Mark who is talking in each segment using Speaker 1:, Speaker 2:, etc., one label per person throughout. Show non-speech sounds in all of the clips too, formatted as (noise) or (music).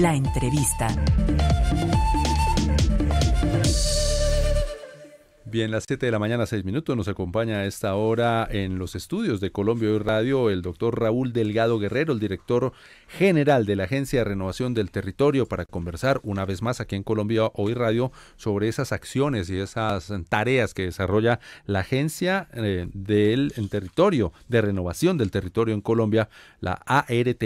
Speaker 1: La entrevista.
Speaker 2: Bien, las 7 de la mañana, 6 minutos, nos acompaña a esta hora en los estudios de Colombia Hoy Radio el doctor Raúl Delgado Guerrero, el director general de la Agencia de Renovación del Territorio, para conversar una vez más aquí en Colombia Hoy Radio sobre esas acciones y esas tareas que desarrolla la Agencia eh, del Territorio, de Renovación del Territorio en Colombia, la ART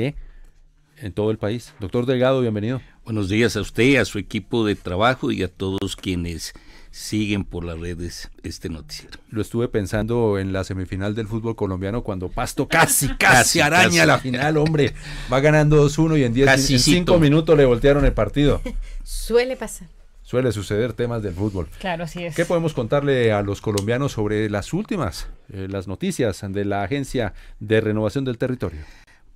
Speaker 2: en todo el país. Doctor Delgado, bienvenido. Buenos días a usted, a su equipo de trabajo y a todos quienes siguen por las redes este noticiero. Lo estuve pensando en la semifinal del fútbol colombiano cuando Pasto (laughs) casi, casi, araña la final, hombre. Va ganando 2-1 y en 10 5 minutos le voltearon el partido.
Speaker 3: (laughs) Suele pasar.
Speaker 2: Suele suceder temas del fútbol. Claro, así es. ¿Qué podemos contarle a los colombianos sobre las últimas, eh, las noticias de la Agencia de Renovación del Territorio?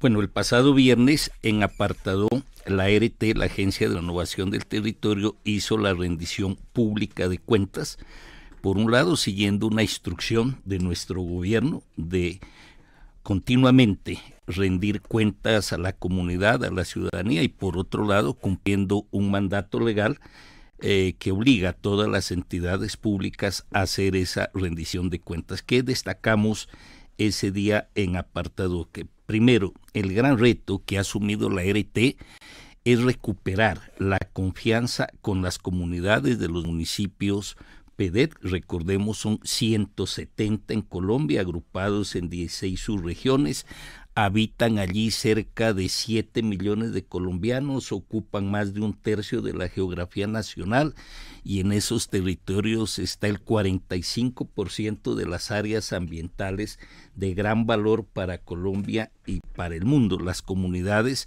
Speaker 2: Bueno, el pasado viernes en apartado
Speaker 1: la ART, la Agencia de Renovación del Territorio, hizo la rendición pública de cuentas, por un lado siguiendo una instrucción de nuestro gobierno de continuamente rendir cuentas a la comunidad, a la ciudadanía y por otro lado cumpliendo un mandato legal eh, que obliga a todas las entidades públicas a hacer esa rendición de cuentas. ¿Qué destacamos? ese día en apartado que primero el gran reto que ha asumido la RT es recuperar la confianza con las comunidades de los municipios PEDET, recordemos, son 170 en Colombia, agrupados en 16 subregiones. Habitan allí cerca de 7 millones de colombianos, ocupan más de un tercio de la geografía nacional y en esos territorios está el 45% de las áreas ambientales de gran valor para Colombia y para el mundo. Las comunidades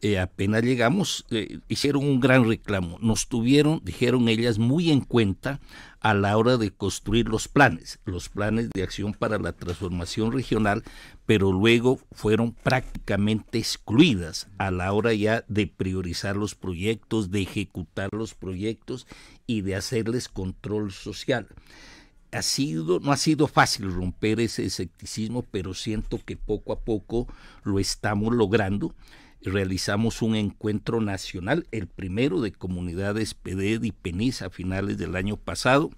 Speaker 1: eh, apenas llegamos, eh, hicieron un gran reclamo. Nos tuvieron, dijeron ellas, muy en cuenta a la hora de construir los planes, los planes de acción para la transformación regional, pero luego fueron prácticamente excluidas a la hora ya de priorizar los proyectos, de ejecutar los proyectos y de hacerles control social. Ha sido, no ha sido fácil romper ese escepticismo, pero siento que poco a poco lo estamos logrando realizamos un encuentro nacional, el primero de comunidades PEDED e y PENIS a finales del año pasado.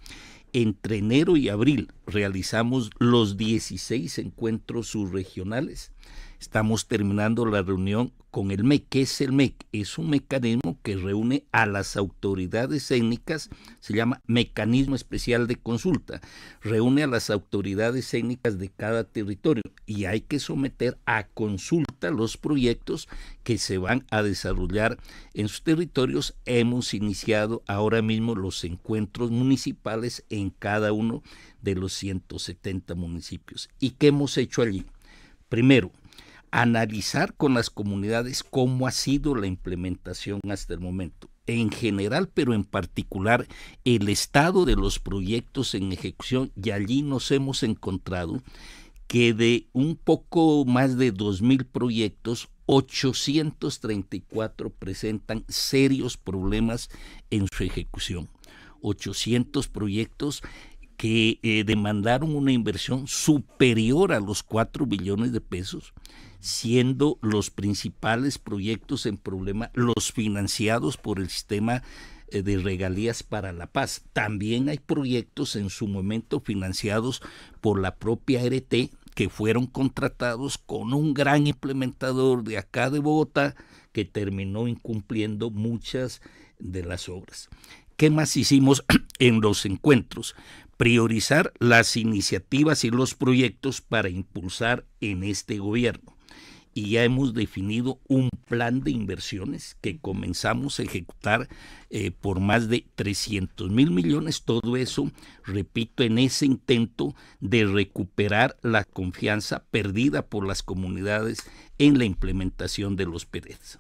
Speaker 1: Entre enero y abril realizamos los 16 encuentros subregionales Estamos terminando la reunión con el MEC. ¿Qué es el MEC? Es un mecanismo que reúne a las autoridades étnicas, se llama Mecanismo Especial de Consulta. Reúne a las autoridades étnicas de cada territorio y hay que someter a consulta los proyectos que se van a desarrollar en sus territorios. Hemos iniciado ahora mismo los encuentros municipales en cada uno de los 170 municipios. ¿Y qué hemos hecho allí? Primero, analizar con las comunidades cómo ha sido la implementación hasta el momento en general, pero en particular el estado de los proyectos en ejecución y allí nos hemos encontrado que de un poco más de 2.000 proyectos, 834 presentan serios problemas en su ejecución. 800 proyectos que eh, demandaron una inversión superior a los 4 billones de pesos, siendo los principales proyectos en problema los financiados por el sistema eh, de regalías para la paz. También hay proyectos en su momento financiados por la propia RT que fueron contratados con un gran implementador de acá de Bogotá que terminó incumpliendo muchas de las obras. ¿Qué más hicimos (clears throat) en los encuentros? Priorizar las iniciativas y los proyectos para impulsar en este gobierno. Y ya hemos definido un plan de inversiones que comenzamos a ejecutar eh, por más de 300 mil millones. Todo eso, repito, en ese intento de recuperar la confianza perdida por las comunidades en la implementación de los PEDES.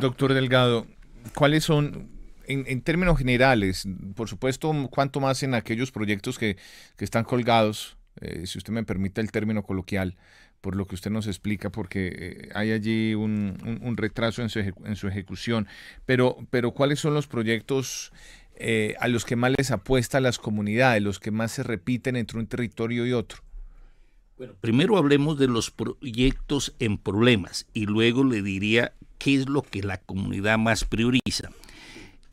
Speaker 3: Doctor Delgado, ¿cuáles son en, términos generales, por supuesto, cuánto más en aquellos proyectos que, están colgados, eh, si usted me permite el término coloquial, por lo que usted nos explica, porque eh, hay allí un, retraso en su, ejecución. Pero, pero, ¿cuáles son los proyectos eh, a los que más les apuesta las comunidades, los que más se repiten entre un territorio y otro? Bueno, primero hablemos de los proyectos en problemas y luego le diría
Speaker 1: qué es lo que la comunidad más prioriza.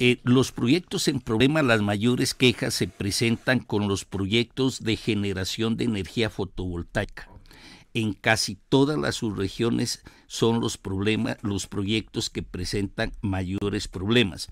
Speaker 1: Eh, los proyectos en problema, las mayores quejas se presentan con los proyectos de generación de energía fotovoltaica. En casi todas las subregiones son los problemas, los proyectos que presentan mayores problemas,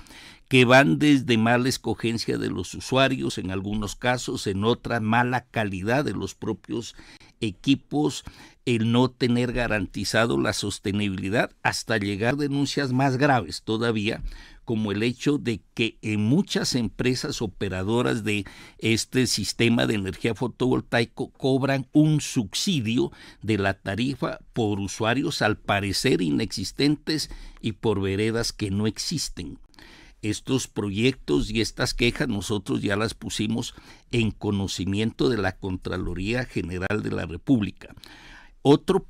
Speaker 1: que van desde mala escogencia de los usuarios en algunos casos, en otra mala calidad de los propios equipos, el no tener garantizado la sostenibilidad, hasta llegar denuncias más graves todavía como el hecho de que en muchas empresas operadoras de este sistema de energía fotovoltaico cobran un subsidio de la tarifa por usuarios al parecer inexistentes y por veredas que no existen. Estos proyectos y estas quejas nosotros ya las pusimos en conocimiento de la Contraloría General de la República otro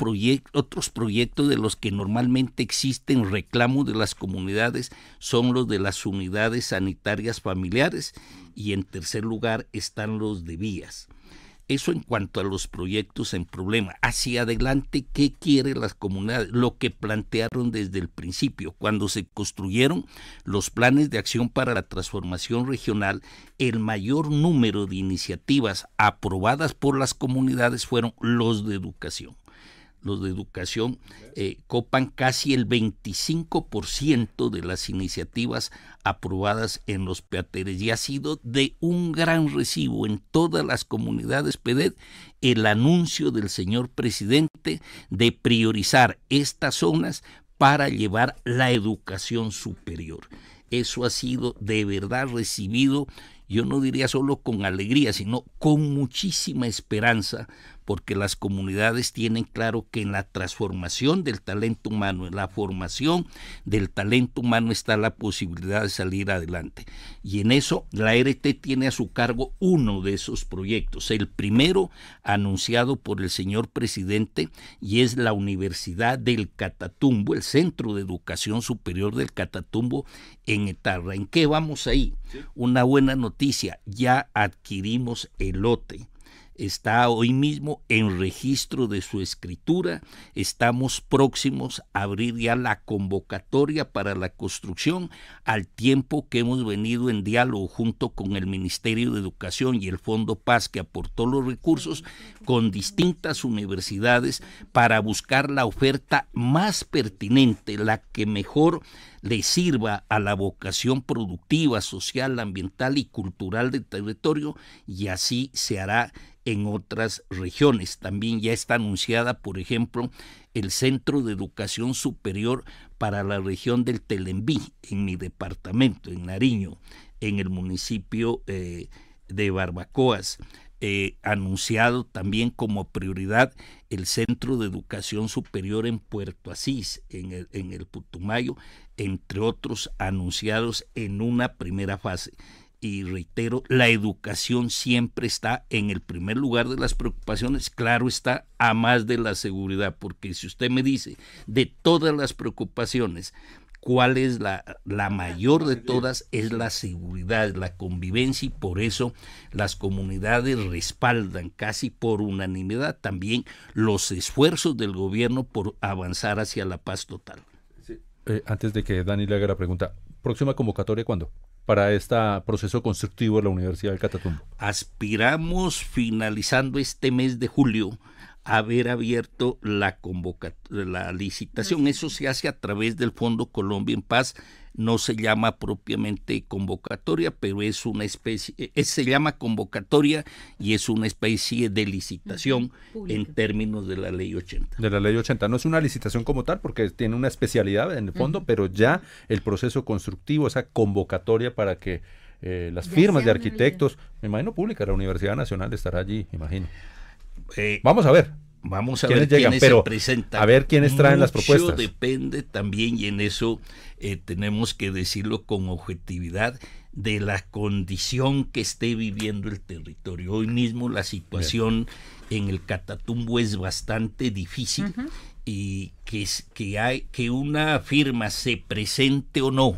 Speaker 1: otros proyectos de los que normalmente existen reclamos de las comunidades son los de las unidades sanitarias familiares y en tercer lugar están los de vías. Eso en cuanto a los proyectos en problema. Hacia adelante, ¿qué quieren las comunidades? Lo que plantearon desde el principio, cuando se construyeron los planes de acción para la transformación regional, el mayor número de iniciativas aprobadas por las comunidades fueron los de educación los de educación eh, copan casi el 25% de las iniciativas aprobadas en los PATERES y ha sido de un gran recibo en todas las comunidades PEDED el anuncio del señor presidente de priorizar estas zonas para llevar la educación superior. Eso ha sido de verdad recibido, yo no diría solo con alegría, sino con muchísima esperanza porque las comunidades tienen claro que en la transformación del talento humano, en la formación del talento humano está la posibilidad de salir adelante. Y en eso la RT tiene a su cargo uno de esos proyectos, el primero anunciado por el señor presidente y es la Universidad del Catatumbo, el Centro de Educación Superior del Catatumbo en Etarra. ¿En qué vamos ahí? Una buena noticia, ya adquirimos el lote está hoy mismo en registro de su escritura. Estamos próximos a abrir ya la convocatoria para la construcción al tiempo que hemos venido en diálogo junto con el Ministerio de Educación y el Fondo Paz que aportó los recursos con distintas universidades para buscar la oferta más pertinente, la que mejor le sirva a la vocación productiva, social, ambiental y cultural del territorio y así se hará en otras regiones. También ya está anunciada, por ejemplo, el Centro de Educación Superior para la región del Telembí, en mi departamento, en Nariño, en el municipio eh, de Barbacoas. Eh, anunciado también como prioridad el Centro de Educación Superior en Puerto Asís, en en el Putumayo, entre otros anunciados en una primera fase. Y reitero, la educación siempre está en el primer lugar de las preocupaciones, claro está, a más de la seguridad, porque si usted me dice de todas las preocupaciones, cuál es la, mayor de todas, es la seguridad, la convivencia y por eso las comunidades respaldan casi por unanimidad también los esfuerzos del gobierno por avanzar hacia la paz total.
Speaker 2: Eh, antes de que Dani le haga la pregunta, ¿próxima convocatoria cuándo? para este proceso constructivo de la Universidad del Catatumbo.
Speaker 1: Aspiramos finalizando este mes de julio haber abierto la, la licitación. Eso se hace a través del Fondo Colombia en Paz. No se llama propiamente convocatoria, pero es una especie, eh, eh, se llama convocatoria y es una especie de licitación en
Speaker 2: términos de la ley 80. De la ley 80. No es una licitación como tal porque tiene una especialidad en el fondo, pero ya el proceso constructivo, esa convocatoria para que eh, las firmas de arquitectos, me imagino pública, la Universidad Nacional estará allí, imagino. Eh, vamos a ver. Vamos a ver quiénes se presentan. A ver quiénes traen las propuestas.
Speaker 1: Depende también, y en eso eh, tenemos que decirlo con objetividad, de la condición que esté viviendo el territorio. Hoy mismo la situación en el Catatumbo es bastante difícil y que, que, una firma se presente o no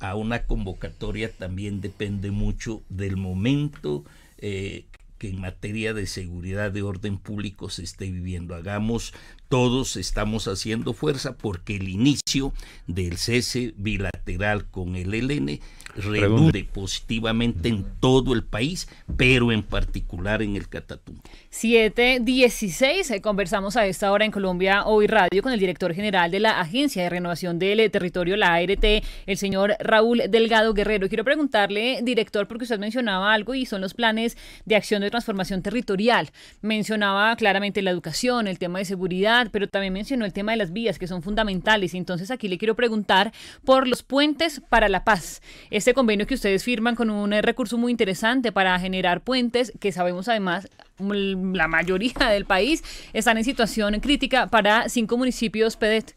Speaker 1: a una convocatoria también depende mucho del momento eh, que en materia de seguridad de orden público se esté viviendo. Hagamos, todos estamos haciendo fuerza porque el inicio del cese bilateral con el ELN redude positivamente en todo el país, pero en particular en el Catatumbo.
Speaker 3: 7.16, eh, conversamos a esta hora en Colombia Hoy Radio con el director general de la Agencia de Renovación del eh, Territorio, la ART, el señor Raúl Delgado Guerrero. Quiero preguntarle, director, porque usted mencionaba algo y son los planes de acción de transformación territorial. Mencionaba claramente la educación, el tema de seguridad, pero también mencionó el tema de las vías, que son fundamentales. Entonces aquí le quiero preguntar por los puentes para la paz. Este convenio que ustedes firman con un eh, recurso muy interesante para generar puentes, que sabemos además mm, la mayoría del país están en situación crítica para cinco municipios PEDET.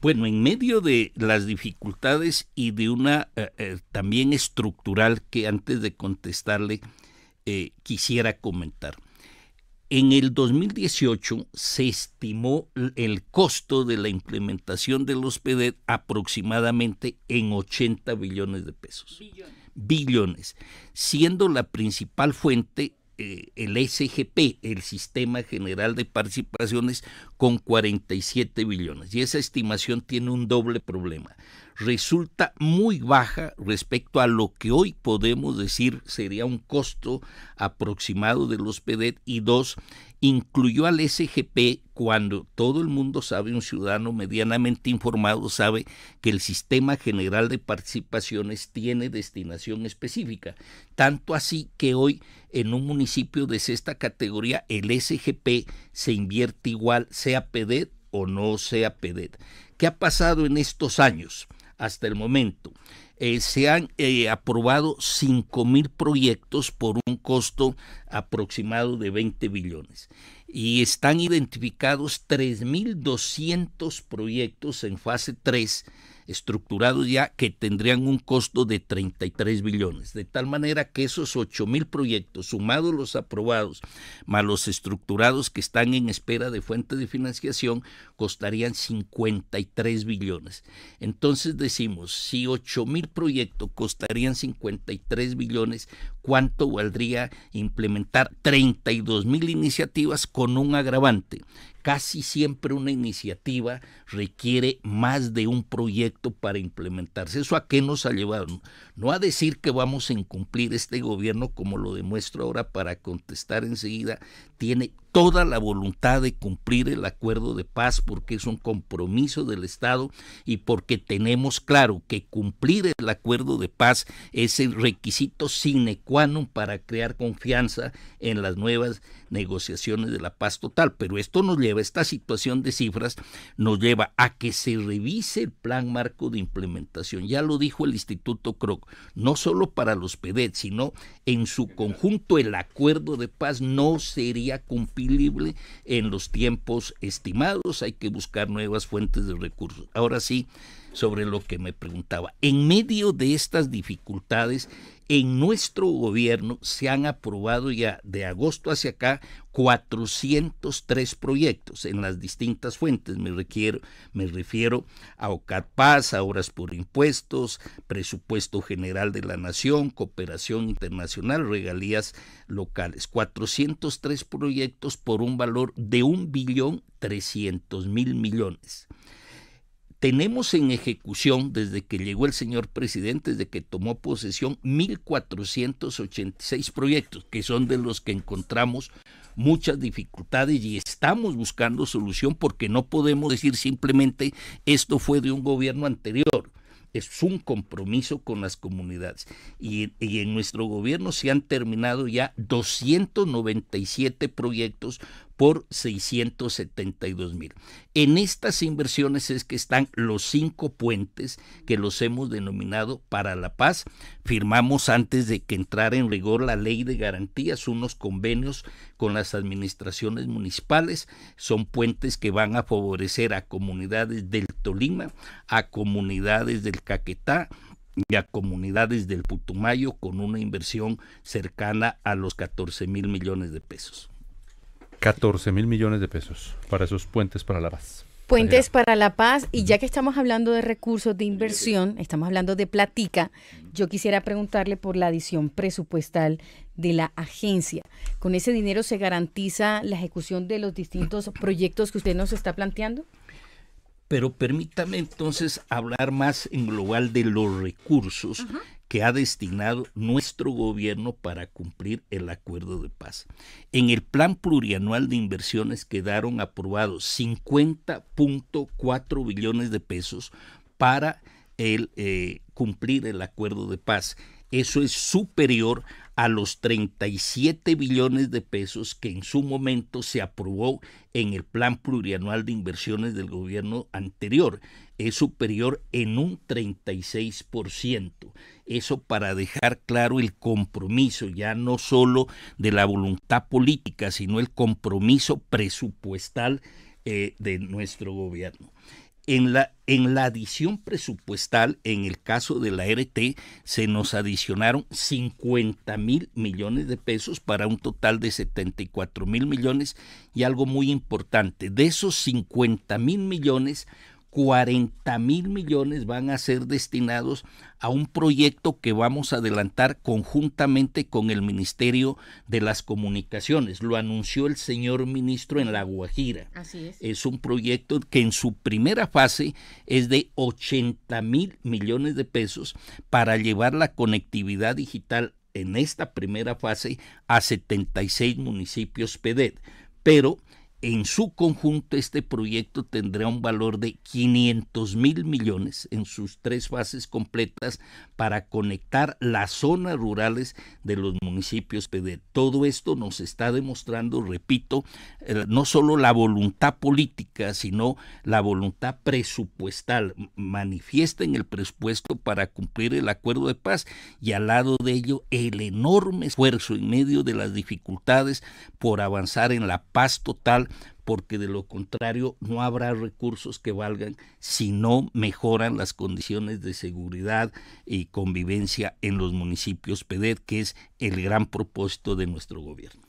Speaker 1: Bueno, en medio de las dificultades y de una eh, eh, también estructural que antes de contestarle quisiera comentar. En el 2018 se estimó el costo de la implementación del los aproximadamente en 80 billones de pesos. Billones. siendo la principal fuente eh, el SGP, el Sistema General de Participaciones, con 47 billones. Y esa estimación tiene un doble problema resulta muy baja respecto a lo que hoy podemos decir sería un costo aproximado de los y dos, incluyó al SGP cuando todo el mundo sabe, un ciudadano medianamente informado sabe que el Sistema General de Participaciones tiene destinación específica. Tanto así que hoy en un municipio de sexta categoría el SGP se invierte igual, sea PEDET o no sea PEDET. ¿Qué ha pasado en estos años? hasta el momento. Eh, se han eh, aprobado 5 mil proyectos por un costo aproximado de 20 billones y están identificados 3.200 proyectos en fase 3 estructurados ya que tendrían un costo de 33 billones. De tal manera que esos 8 mil proyectos, sumados los aprobados, más los estructurados que están en espera de fuente de financiación, costarían 53 billones. Entonces decimos, si 8 mil proyectos costarían 53 billones, ¿cuánto valdría implementar 32 mil iniciativas con un agravante? Casi siempre una iniciativa requiere más de un proyecto para implementarse. ¿Eso a qué nos ha llevado? No a decir que vamos a incumplir este gobierno como lo demuestro ahora para contestar enseguida tiene toda la voluntad de cumplir el acuerdo de paz porque es un compromiso del Estado y porque tenemos claro que cumplir el acuerdo de paz es el requisito sine qua non para crear confianza en las nuevas negociaciones de la paz total. Pero esto nos lleva, esta situación de cifras nos lleva a que se revise el plan marco de implementación. Ya lo dijo el Instituto croc no solo para los PDET, sino en su conjunto el acuerdo de paz no sería cumplible en los tiempos estimados. Hay que buscar nuevas fuentes de recursos. Ahora sí, sobre lo que me preguntaba. En medio de estas dificultades, en nuestro gobierno se han aprobado ya de agosto hacia acá 403 proyectos en las distintas fuentes. Me, me refiero a Paz, a Obras por Impuestos, Presupuesto General de la Nación, Cooperación Internacional, Regalías Locales. 403 proyectos por un valor de 1.300.000 millones tenemos en ejecución desde que llegó el señor presidente, desde que tomó posesión, 1.486 proyectos, que son de los que encontramos muchas dificultades y estamos buscando solución porque no podemos decir simplemente esto fue de un gobierno anterior. Es un compromiso con las comunidades. Y, en nuestro gobierno se han terminado ya 297 proyectos por 672 mil. En estas inversiones es que están los cinco puentes que los hemos denominado para la paz. Firmamos antes de que entrara en rigor la ley de garantías unos convenios con las administraciones municipales. Son puentes que van a favorecer a comunidades del Tolima, a comunidades del Caquetá, y a comunidades del Putumayo con una inversión cercana a los 14 mil millones de pesos.
Speaker 2: 14 mil millones de pesos para esos puentes para la paz.
Speaker 1: Puentes para la Paz, y ya que estamos hablando de recursos de inversión, estamos hablando de platica, yo quisiera preguntarle por la adición presupuestal de la agencia. ¿Con ese dinero se garantiza la ejecución
Speaker 3: de los distintos (coughs) proyectos que usted nos está planteando?
Speaker 1: Pero permítame entonces hablar más en global de los recursos que ha destinado nuestro gobierno para cumplir el acuerdo de paz. En el plan plurianual de inversiones quedaron aprobados 50.4 billones de pesos para el, eh, cumplir el acuerdo de paz. Eso es superior a los 37 billones de pesos que en su momento se aprobó en el Plan Plurianual de Inversiones del gobierno anterior. Es superior en un 36%. Eso para dejar claro el compromiso ya no solo de la voluntad política, sino el compromiso presupuestal eh, de nuestro gobierno en la, en la adición presupuestal, en el caso de la RT, se nos adicionaron 50 mil millones de pesos para un total de 74 mil millones y algo muy importante, de esos 50 mil millones, 40 mil millones van a ser destinados a un proyecto que vamos a adelantar conjuntamente con el Ministerio de las Comunicaciones. Lo anunció el señor ministro en La Guajira. Así es. Es un proyecto que en su primera fase es de 80 mil millones de pesos para llevar la conectividad digital en esta primera fase a 76 municipios PEDET. Pero en su conjunto este proyecto tendrá un valor de 500 mil millones en sus tres fases completas para conectar las zonas rurales de los municipios. De todo esto nos está demostrando, repito, eh, no solo la voluntad política, sino la voluntad presupuestal manifiesta en el presupuesto para cumplir el acuerdo de paz y al lado de ello el enorme esfuerzo en medio de las dificultades por avanzar en la paz total porque de lo contrario no habrá recursos que valgan si no mejoran las condiciones de seguridad y convivencia en los municipios PEDER, que es
Speaker 2: el gran propósito de nuestro gobierno.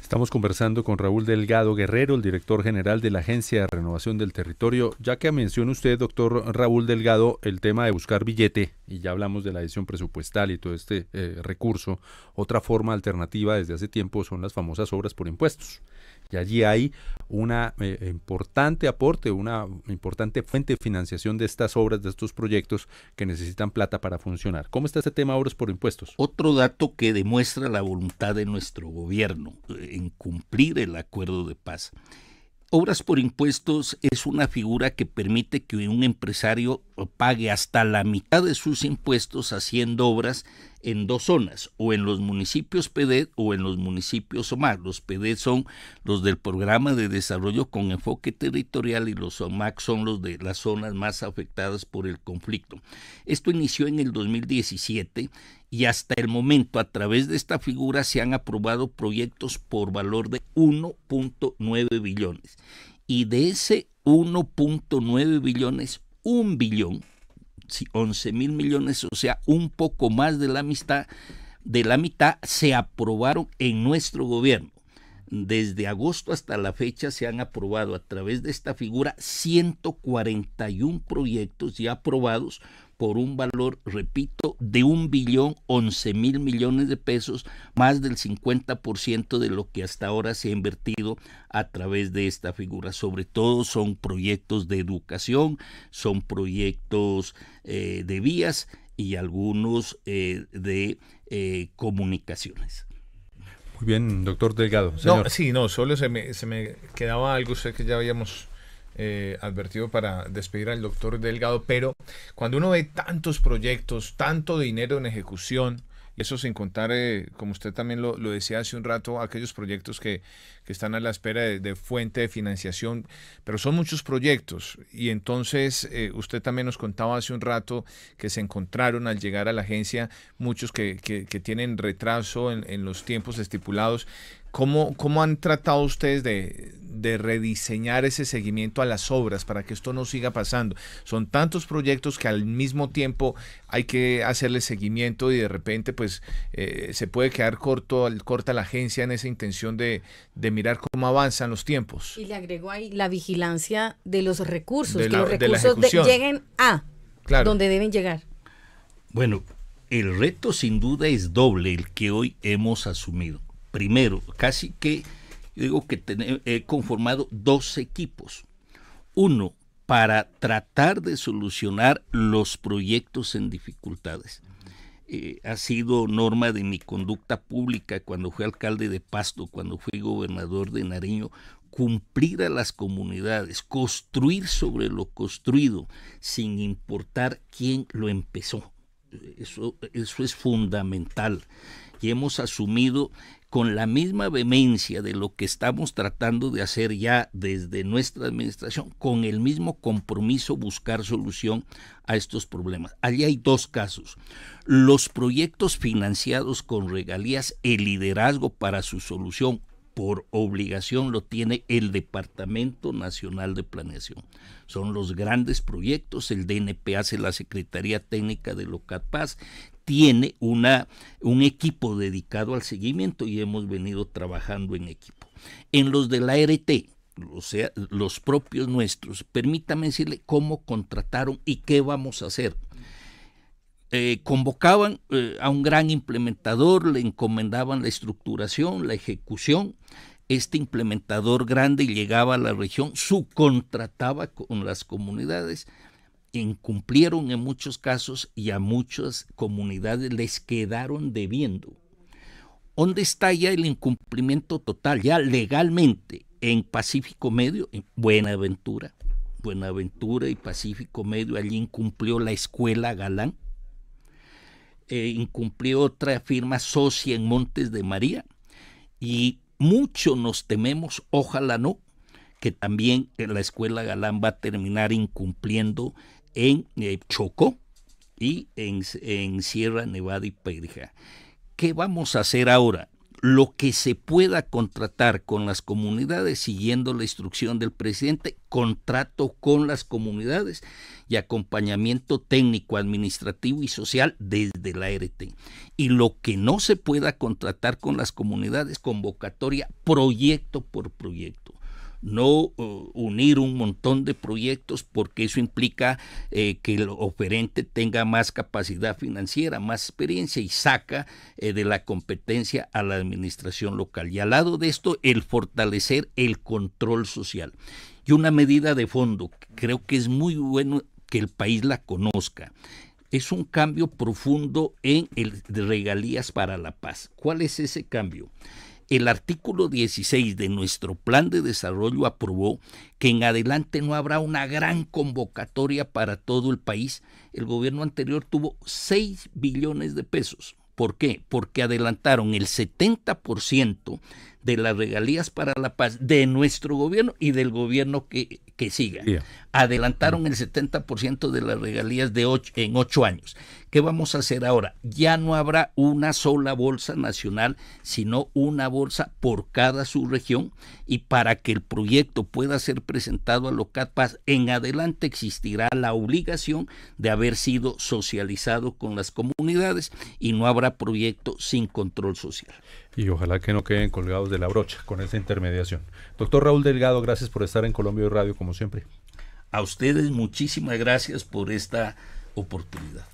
Speaker 2: Estamos conversando con Raúl Delgado Guerrero, el director general de la Agencia de Renovación del Territorio. Ya que menciona usted, doctor Raúl Delgado, el tema de buscar billete, y ya hablamos de la edición presupuestal y todo este eh, recurso, otra forma alternativa desde hace tiempo son las famosas obras por impuestos. Y allí hay un eh, importante aporte, una importante fuente de financiación de estas obras, de estos proyectos que necesitan plata para funcionar. ¿Cómo está este tema obras por impuestos? Otro dato que demuestra la voluntad de nuestro gobierno eh, en cumplir el acuerdo
Speaker 1: de paz. Obras por impuestos es una figura que permite que un empresario pague hasta la mitad de sus impuestos haciendo obras en dos zonas, o en los municipios ped e o en los municipios OMAC. Los PEDED e son los del programa de desarrollo con enfoque territorial y los OMAC son los de las zonas más afectadas por el conflicto. Esto inició en el 2017 y hasta el momento a través de esta figura se han aprobado proyectos por valor de 1.9 billones. Y de ese 1.9 billones, un billón, 11 mil millones, o sea, un poco más de la, mitad, de la mitad se aprobaron en nuestro gobierno. Desde agosto hasta la fecha se han aprobado a través de esta figura 141 proyectos ya aprobados por un valor, repito, de un billón 11 mil millones de pesos, más del 50% de lo que hasta ahora se ha invertido a través de esta figura. Sobre todo son proyectos de educación, son proyectos eh, de vías y algunos eh, de
Speaker 3: eh,
Speaker 2: comunicaciones. Muy bien, doctor Delgado. No,
Speaker 3: sí, no, solo se me, se me quedaba algo, sé que ya habíamos eh, advertido para despedir al doctor Delgado, pero cuando uno ve tantos proyectos, tanto dinero en ejecución, eso sin contar, eh, como usted también lo, decía hace un rato, aquellos proyectos que, están a la espera de, fuente de financiación, pero son muchos proyectos. Y entonces eh, usted también nos contaba hace un rato que se encontraron al llegar a la agencia muchos que, tienen retraso en, en, los tiempos estipulados. ¿Cómo, han tratado ustedes de, rediseñar ese seguimiento a las obras para que esto no siga pasando? Son tantos proyectos que al mismo tiempo hay que hacerle seguimiento y de repente pues eh, se puede quedar corto, corta la agencia en esa intención de, mirar cómo avanzan los tiempos.
Speaker 1: Y le agregó ahí la vigilancia de los recursos, que los recursos lleguen a donde deben llegar. Bueno, el reto sin duda es doble el que hoy hemos asumido primero, casi que, digo que eh, he conformado dos equipos. Uno, para tratar de solucionar los proyectos en dificultades. Eh, ha sido norma de mi conducta pública cuando fui alcalde de Pasto, cuando fui gobernador de Nariño, cumplir a las comunidades, construir sobre lo construido, sin importar quién lo empezó. Eso, eso es fundamental. Y hemos asumido con la misma vehemencia de lo que estamos tratando de hacer ya desde nuestra administración, con el mismo compromiso buscar solución a estos problemas. Allí hay dos casos. Los proyectos financiados con regalías, el liderazgo para su solución por obligación lo tiene el Departamento Nacional de Planeación. Son los grandes proyectos, el DNP hace la Secretaría Técnica de Paz tiene un equipo dedicado al seguimiento y hemos venido trabajando en equipo. En los de la RT, o sea, los propios nuestros, permítame decirle cómo contrataron y qué vamos a hacer. Eh, convocaban eh, a un gran implementador, le encomendaban la estructuración, la ejecución. Este implementador grande llegaba a la región, subcontrataba con las comunidades incumplieron en muchos casos y a muchas comunidades les quedaron debiendo. ¿Dónde está ya el incumplimiento total, ya legalmente, en Pacífico Medio? En Buenaventura. Buenaventura y Pacífico Medio, allí incumplió la escuela Galán, eh, incumplió otra firma socia en Montes de María y mucho nos tememos, ojalá no, que también la escuela Galán va a terminar incumpliendo en eh, Choco y en, Sierra Nevada y Pereja. ¿Qué vamos a hacer ahora? Lo que se pueda contratar con las comunidades siguiendo la instrucción del presidente, contrato con las comunidades y acompañamiento técnico, administrativo y social desde la RT. Y lo que no se pueda contratar con las comunidades, convocatoria proyecto por proyecto no unir un montón de proyectos porque eso implica eh, que el oferente tenga más capacidad financiera, más experiencia y saca eh, de la competencia a la administración local. Y al lado de esto, el fortalecer el control social. Y una medida de fondo, creo que es muy bueno que el país la conozca es un cambio profundo en el regalías para la paz. ¿Cuál es ese cambio? El artículo 16 de nuestro plan de desarrollo aprobó que en adelante no habrá una gran convocatoria para todo el país. El gobierno anterior tuvo 6 billones de pesos. ¿Por qué? Porque adelantaron el 70% de las regalías para la paz de nuestro gobierno y del gobierno que, que siga. Adelantaron el 70% de las regalías de ocho, en ocho años. ¿Qué vamos a hacer ahora? Ya no habrá una sola bolsa nacional, sino una bolsa por cada subregión y para que el proyecto pueda ser presentado a CADPAS en adelante existirá la obligación de haber sido socializado con las comunidades y no habrá proyecto
Speaker 2: sin control social y ojalá que no queden colgados de la brocha con esa intermediación. Doctor Raúl Delgado, gracias por estar en Colombia Radio como siempre.
Speaker 1: A ustedes muchísimas gracias por esta oportunidad.